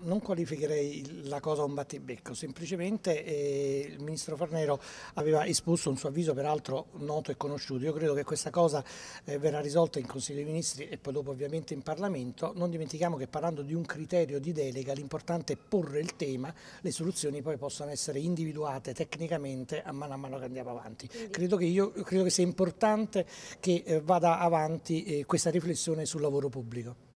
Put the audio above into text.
Non qualificherei la cosa un battibecco, semplicemente eh, il ministro Fornero aveva esposto un suo avviso peraltro noto e conosciuto. Io credo che questa cosa eh, verrà risolta in Consiglio dei Ministri e poi dopo ovviamente in Parlamento. Non dimentichiamo che parlando di un criterio di delega l'importante è porre il tema, le soluzioni poi possono essere individuate tecnicamente a mano a mano che andiamo avanti. Credo che, io, credo che sia importante che eh, vada avanti eh, questa riflessione sul lavoro pubblico.